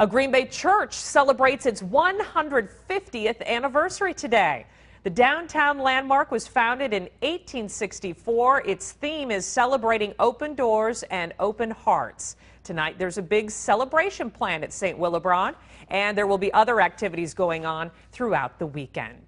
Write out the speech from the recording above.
A Green Bay church celebrates its 150th anniversary today. The downtown landmark was founded in 1864. Its theme is celebrating open doors and open hearts. Tonight, there's a big celebration planned at St. Willibron, and there will be other activities going on throughout the weekend.